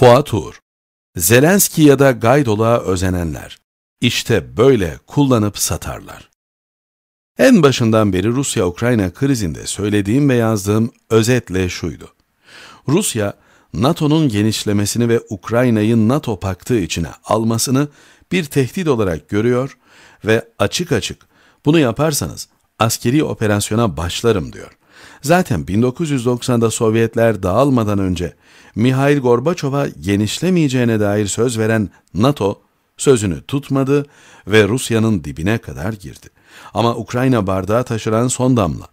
Fuat Uğur Zelenski ya da Gaydol'a özenenler işte böyle kullanıp satarlar. En başından beri Rusya-Ukrayna krizinde söylediğim ve yazdığım özetle şuydu. Rusya, NATO'nun genişlemesini ve Ukrayna'yı NATO paktı içine almasını bir tehdit olarak görüyor ve açık açık bunu yaparsanız askeri operasyona başlarım diyor. Zaten 1990'da Sovyetler dağılmadan önce Mihail Gorbaçov'a genişlemeyeceğine dair söz veren NATO sözünü tutmadı ve Rusya'nın dibine kadar girdi. Ama Ukrayna bardağı taşıran son damla.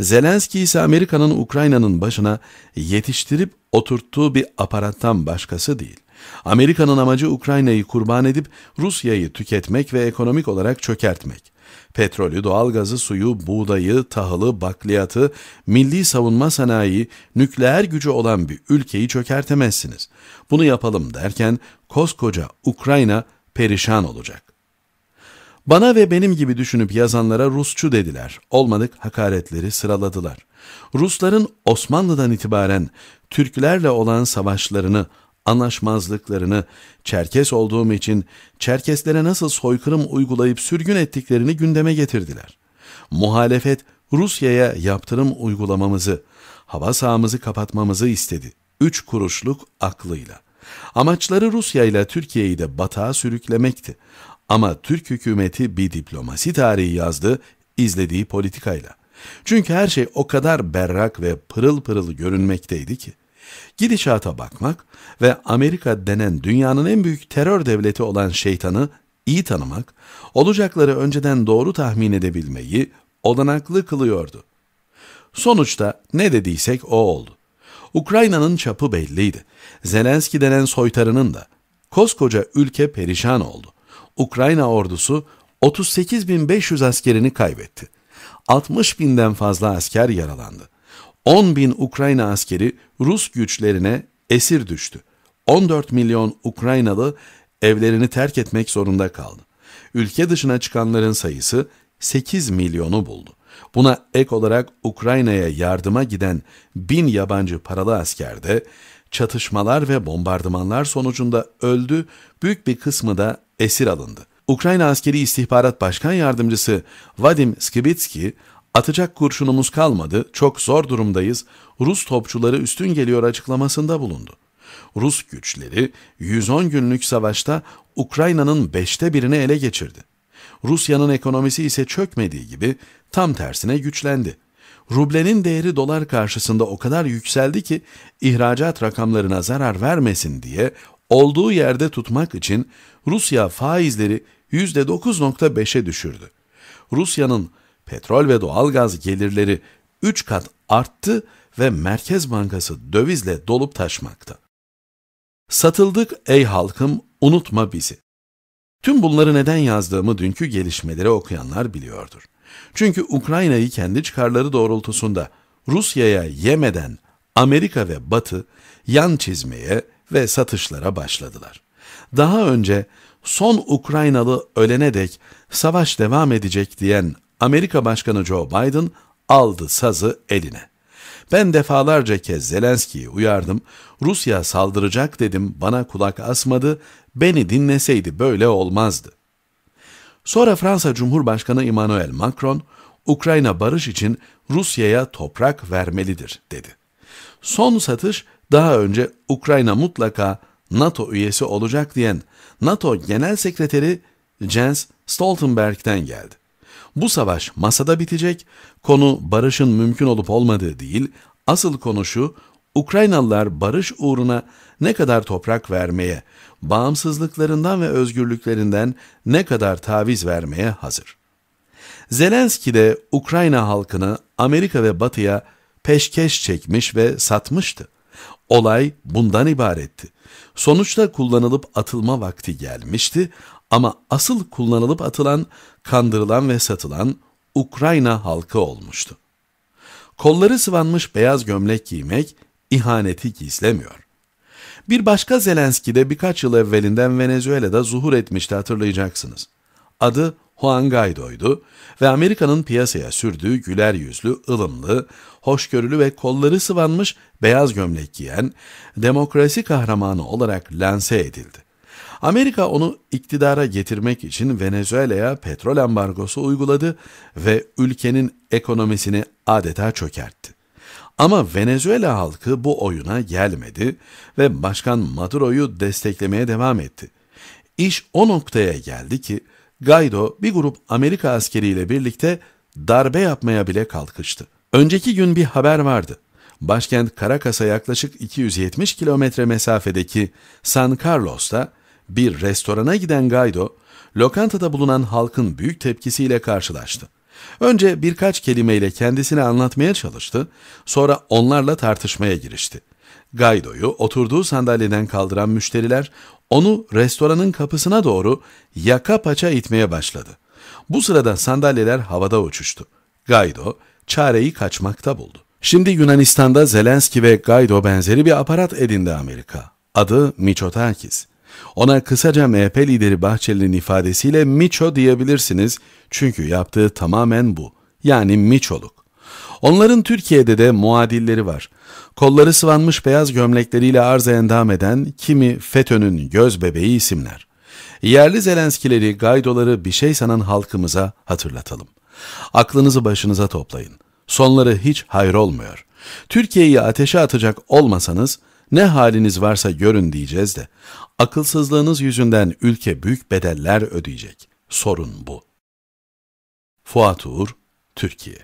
Zelenski ise Amerika'nın Ukrayna'nın başına yetiştirip oturttuğu bir aparattan başkası değil. Amerika'nın amacı Ukrayna'yı kurban edip Rusya'yı tüketmek ve ekonomik olarak çökertmek. Petrolü, doğalgazı, suyu, buğdayı, tahılı, bakliyatı, milli savunma sanayi, nükleer gücü olan bir ülkeyi çökertemezsiniz. Bunu yapalım derken koskoca Ukrayna perişan olacak. Bana ve benim gibi düşünüp yazanlara Rusçu dediler. Olmadık hakaretleri sıraladılar. Rusların Osmanlı'dan itibaren Türklerle olan savaşlarını anlaşmazlıklarını, Çerkes olduğum için Çerkeslere nasıl soykırım uygulayıp sürgün ettiklerini gündeme getirdiler. Muhalefet Rusya'ya yaptırım uygulamamızı, hava sahamızı kapatmamızı istedi. Üç kuruşluk aklıyla. Amaçları Rusya ile Türkiye'yi de batağa sürüklemekti. Ama Türk hükümeti bir diplomasi tarihi yazdı, izlediği politikayla. Çünkü her şey o kadar berrak ve pırıl pırıl görünmekteydi ki. Gidişata bakmak ve Amerika denen dünyanın en büyük terör devleti olan şeytanı iyi tanımak, olacakları önceden doğru tahmin edebilmeyi olanaklı kılıyordu. Sonuçta ne dediysek o oldu. Ukrayna'nın çapı belliydi. Zelenski denen soytarının da. Koskoca ülke perişan oldu. Ukrayna ordusu 38.500 askerini kaybetti. 60.000'den fazla asker yaralandı. 10 bin Ukrayna askeri Rus güçlerine esir düştü. 14 milyon Ukraynalı evlerini terk etmek zorunda kaldı. Ülke dışına çıkanların sayısı 8 milyonu buldu. Buna ek olarak Ukrayna'ya yardıma giden bin yabancı paralı asker de çatışmalar ve bombardımanlar sonucunda öldü, büyük bir kısmı da esir alındı. Ukrayna Askeri İstihbarat Başkan Yardımcısı Vadim Skibitski, Atacak kurşunumuz kalmadı, çok zor durumdayız, Rus topçuları üstün geliyor açıklamasında bulundu. Rus güçleri 110 günlük savaşta Ukrayna'nın beşte birini ele geçirdi. Rusya'nın ekonomisi ise çökmediği gibi tam tersine güçlendi. Rublenin değeri dolar karşısında o kadar yükseldi ki ihracat rakamlarına zarar vermesin diye olduğu yerde tutmak için Rusya faizleri %9.5'e düşürdü. Rusya'nın petrol ve doğalgaz gelirleri 3 kat arttı ve Merkez Bankası dövizle dolup taşmakta. Satıldık ey halkım unutma bizi. Tüm bunları neden yazdığımı dünkü gelişmeleri okuyanlar biliyordur. Çünkü Ukrayna'yı kendi çıkarları doğrultusunda Rusya'ya yemeden Amerika ve Batı yan çizmeye ve satışlara başladılar. Daha önce son Ukraynalı ölene dek savaş devam edecek diyen Amerika Başkanı Joe Biden aldı sazı eline. Ben defalarca kez Zelenski'yi uyardım. Rusya saldıracak dedim, bana kulak asmadı. Beni dinleseydi böyle olmazdı. Sonra Fransa Cumhurbaşkanı Emmanuel Macron, Ukrayna barış için Rusya'ya toprak vermelidir dedi. Son satış daha önce Ukrayna mutlaka NATO üyesi olacak diyen NATO Genel Sekreteri Jens Stoltenberg'den geldi. Bu savaş masada bitecek, konu barışın mümkün olup olmadığı değil, asıl konu şu, Ukraynalılar barış uğruna ne kadar toprak vermeye, bağımsızlıklarından ve özgürlüklerinden ne kadar taviz vermeye hazır. Zelenski de Ukrayna halkını Amerika ve Batı'ya peşkeş çekmiş ve satmıştı. Olay bundan ibaretti. Sonuçta kullanılıp atılma vakti gelmişti ama asıl kullanılıp atılan, kandırılan ve satılan Ukrayna halkı olmuştu. Kolları sıvanmış beyaz gömlek giymek ihaneti gizlemiyor. Bir başka Zelenski de birkaç yıl evvelinden Venezuela'da zuhur etmişti hatırlayacaksınız. Adı Juan Guaido'ydu ve Amerika'nın piyasaya sürdüğü güler yüzlü, ılımlı, hoşgörülü ve kolları sıvanmış beyaz gömlek giyen demokrasi kahramanı olarak lanse edildi. Amerika onu iktidara getirmek için Venezuela'ya petrol ambargosu uyguladı ve ülkenin ekonomisini adeta çökertti. Ama Venezuela halkı bu oyuna gelmedi ve Başkan Maduro'yu desteklemeye devam etti. İş o noktaya geldi ki Guaido bir grup Amerika askeriyle birlikte darbe yapmaya bile kalkıştı. Önceki gün bir haber vardı. Başkent Caracas'a yaklaşık 270 kilometre mesafedeki San Carlos'ta bir restorana giden Gaido, lokantada bulunan halkın büyük tepkisiyle karşılaştı. Önce birkaç kelimeyle kendisini anlatmaya çalıştı, sonra onlarla tartışmaya girişti. Gaidoyu oturduğu sandalyeden kaldıran müşteriler onu restoranın kapısına doğru yaka paça itmeye başladı. Bu sırada sandalyeler havada uçuştu. Gaido, çareyi kaçmakta buldu. Şimdi Yunanistan'da Zelenski ve Gaido benzeri bir aparat edindi Amerika. Adı Miçotakis. Ona kısaca MHP lideri Bahçeli'nin ifadesiyle miço diyebilirsiniz çünkü yaptığı tamamen bu. Yani miçoluk. Onların Türkiye'de de muadilleri var. Kolları sıvanmış beyaz gömlekleriyle arz endam eden kimi FETÖ'nün göz bebeği isimler. Yerli Zelenskileri, Gaydoları bir şey sanan halkımıza hatırlatalım. Aklınızı başınıza toplayın. Sonları hiç hayır olmuyor. Türkiye'yi ateşe atacak olmasanız ne haliniz varsa görün diyeceğiz de, akılsızlığınız yüzünden ülke büyük bedeller ödeyecek. Sorun bu. Fuat Uğur, Türkiye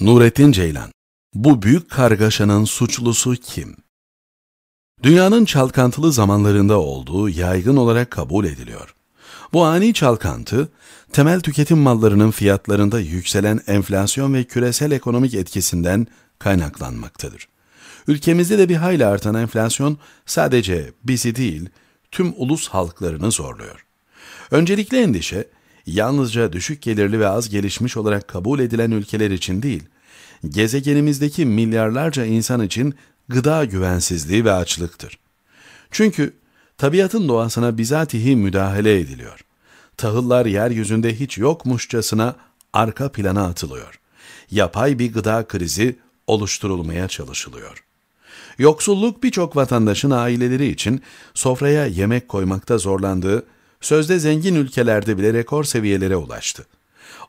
Nurettin Ceylan, bu büyük kargaşanın suçlusu kim? Dünyanın çalkantılı zamanlarında olduğu yaygın olarak kabul ediliyor. Bu ani çalkantı, temel tüketim mallarının fiyatlarında yükselen enflasyon ve küresel ekonomik etkisinden kaynaklanmaktadır. Ülkemizde de bir hayli artan enflasyon sadece bizi değil, tüm ulus halklarını zorluyor. Öncelikle endişe, yalnızca düşük gelirli ve az gelişmiş olarak kabul edilen ülkeler için değil, gezegenimizdeki milyarlarca insan için gıda güvensizliği ve açlıktır. Çünkü tabiatın doğasına bizatihi müdahale ediliyor. Tahıllar yeryüzünde hiç yokmuşçasına arka plana atılıyor. Yapay bir gıda krizi oluşturulmaya çalışılıyor. Yoksulluk birçok vatandaşın aileleri için sofraya yemek koymakta zorlandığı, sözde zengin ülkelerde bile rekor seviyelere ulaştı.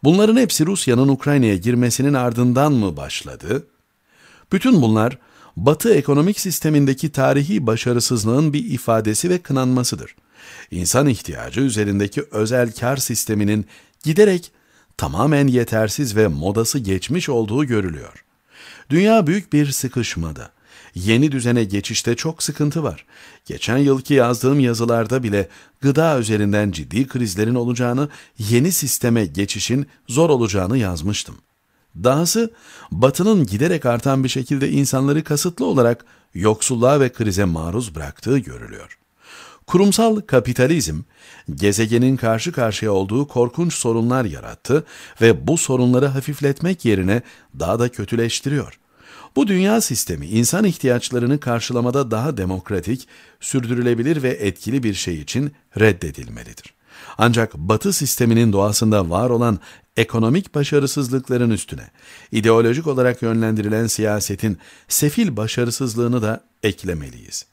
Bunların hepsi Rusya'nın Ukrayna'ya girmesinin ardından mı başladı? Bütün bunlar Batı ekonomik sistemindeki tarihi başarısızlığın bir ifadesi ve kınanmasıdır. İnsan ihtiyacı üzerindeki özel kar sisteminin giderek tamamen yetersiz ve modası geçmiş olduğu görülüyor. Dünya büyük bir sıkışmada yeni düzene geçişte çok sıkıntı var. Geçen yılki yazdığım yazılarda bile gıda üzerinden ciddi krizlerin olacağını, yeni sisteme geçişin zor olacağını yazmıştım. Dahası batının giderek artan bir şekilde insanları kasıtlı olarak yoksulluğa ve krize maruz bıraktığı görülüyor. Kurumsal kapitalizm, gezegenin karşı karşıya olduğu korkunç sorunlar yarattı ve bu sorunları hafifletmek yerine daha da kötüleştiriyor. Bu dünya sistemi insan ihtiyaçlarını karşılamada daha demokratik, sürdürülebilir ve etkili bir şey için reddedilmelidir. Ancak Batı sisteminin doğasında var olan ekonomik başarısızlıkların üstüne ideolojik olarak yönlendirilen siyasetin sefil başarısızlığını da eklemeliyiz.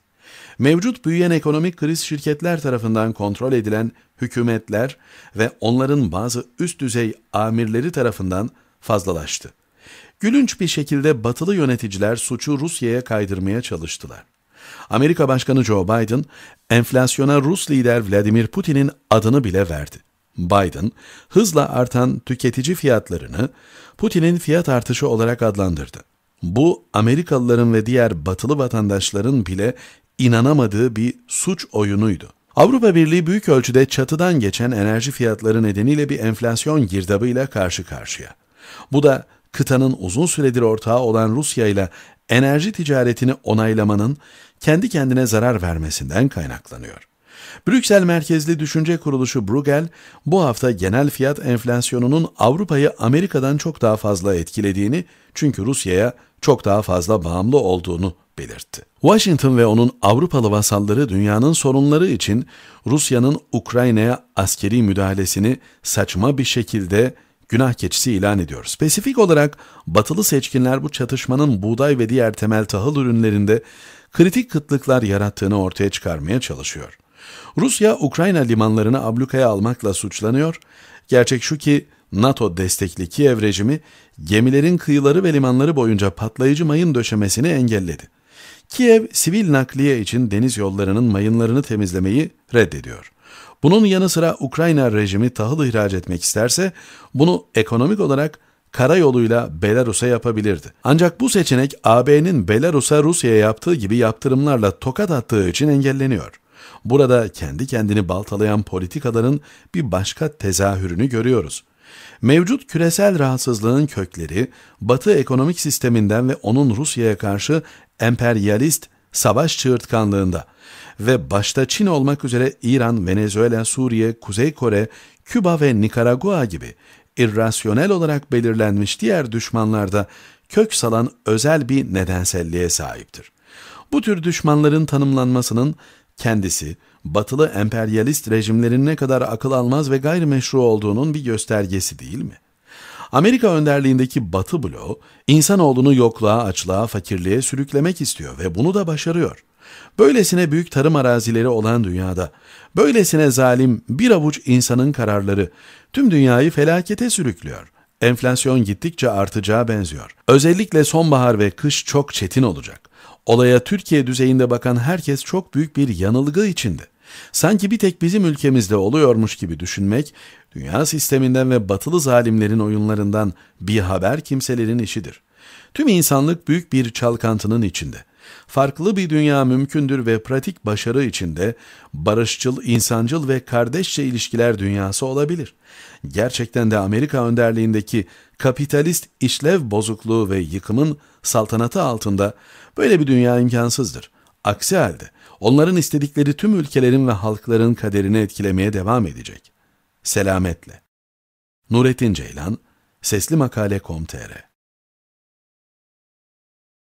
Mevcut büyüyen ekonomik kriz şirketler tarafından kontrol edilen hükümetler ve onların bazı üst düzey amirleri tarafından fazlalaştı. Gülünç bir şekilde batılı yöneticiler suçu Rusya'ya kaydırmaya çalıştılar. Amerika Başkanı Joe Biden, enflasyona Rus lider Vladimir Putin'in adını bile verdi. Biden, hızla artan tüketici fiyatlarını Putin'in fiyat artışı olarak adlandırdı. Bu, Amerikalıların ve diğer batılı vatandaşların bile inanamadığı bir suç oyunuydu. Avrupa Birliği büyük ölçüde çatıdan geçen enerji fiyatları nedeniyle bir enflasyon girdabıyla karşı karşıya. Bu da kıtanın uzun süredir ortağı olan Rusya ile enerji ticaretini onaylamanın kendi kendine zarar vermesinden kaynaklanıyor. Brüksel merkezli düşünce kuruluşu Bruegel, bu hafta genel fiyat enflasyonunun Avrupa'yı Amerika'dan çok daha fazla etkilediğini, çünkü Rusya'ya çok daha fazla bağımlı olduğunu belirtti. Washington ve onun Avrupalı vasalları dünyanın sorunları için Rusya'nın Ukrayna'ya askeri müdahalesini saçma bir şekilde günah keçisi ilan ediyor. Spesifik olarak batılı seçkinler bu çatışmanın buğday ve diğer temel tahıl ürünlerinde kritik kıtlıklar yarattığını ortaya çıkarmaya çalışıyor. Rusya, Ukrayna limanlarını ablukaya almakla suçlanıyor. Gerçek şu ki NATO destekli Kiev rejimi gemilerin kıyıları ve limanları boyunca patlayıcı mayın döşemesini engelledi. Kiev sivil nakliye için deniz yollarının mayınlarını temizlemeyi reddediyor. Bunun yanı sıra Ukrayna rejimi tahıl ihraç etmek isterse bunu ekonomik olarak karayoluyla Belarus'a yapabilirdi. Ancak bu seçenek AB'nin Belarus'a Rusya'ya yaptığı gibi yaptırımlarla tokat attığı için engelleniyor. Burada kendi kendini baltalayan politikaların bir başka tezahürünü görüyoruz. Mevcut küresel rahatsızlığın kökleri Batı ekonomik sisteminden ve onun Rusya'ya karşı emperyalist savaş çığırtkanlığında ve başta Çin olmak üzere İran, Venezuela, Suriye, Kuzey Kore, Küba ve Nikaragua gibi irrasyonel olarak belirlenmiş diğer düşmanlarda kök salan özel bir nedenselliğe sahiptir. Bu tür düşmanların tanımlanmasının kendisi, batılı emperyalist rejimlerin ne kadar akıl almaz ve gayrimeşru olduğunun bir göstergesi değil mi? Amerika önderliğindeki Batı bloğu, insanoğlunu yokluğa, açlığa, fakirliğe sürüklemek istiyor ve bunu da başarıyor. Böylesine büyük tarım arazileri olan dünyada, böylesine zalim bir avuç insanın kararları tüm dünyayı felakete sürüklüyor. Enflasyon gittikçe artacağı benziyor. Özellikle sonbahar ve kış çok çetin olacak. Olaya Türkiye düzeyinde bakan herkes çok büyük bir yanılgı içinde. Sanki bir tek bizim ülkemizde oluyormuş gibi düşünmek, dünya sisteminden ve batılı zalimlerin oyunlarından bir haber kimselerin işidir. Tüm insanlık büyük bir çalkantının içinde. Farklı bir dünya mümkündür ve pratik başarı içinde barışçıl, insancıl ve kardeşçe ilişkiler dünyası olabilir. Gerçekten de Amerika önderliğindeki kapitalist işlev bozukluğu ve yıkımın saltanatı altında böyle bir dünya imkansızdır. Aksi halde onların istedikleri tüm ülkelerin ve halkların kaderini etkilemeye devam edecek. Selametle. Nurettin Ceylan, Sesli Makale.com.tr